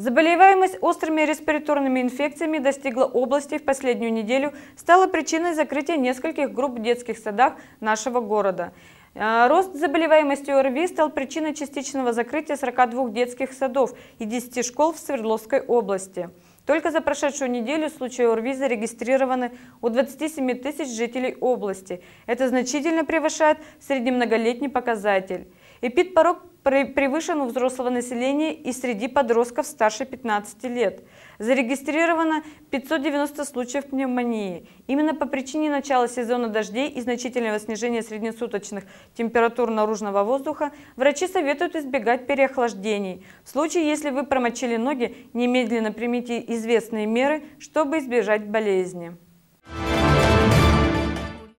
Заболеваемость острыми респираторными инфекциями достигла области в последнюю неделю, стала причиной закрытия нескольких групп в детских садах нашего города. Э, рост заболеваемости ОРВИ стал причиной частичного закрытия 42 детских садов и 10 школ в Свердловской области. Только за прошедшую неделю случаи ОРВИ зарегистрированы у 27 тысяч жителей области. Это значительно превышает среднемноголетний показатель. Эпидпорог превышен у взрослого населения и среди подростков старше 15 лет. Зарегистрировано 590 случаев пневмонии. Именно по причине начала сезона дождей и значительного снижения среднесуточных температур наружного воздуха врачи советуют избегать переохлаждений. В случае, если вы промочили ноги, немедленно примите известные меры, чтобы избежать болезни.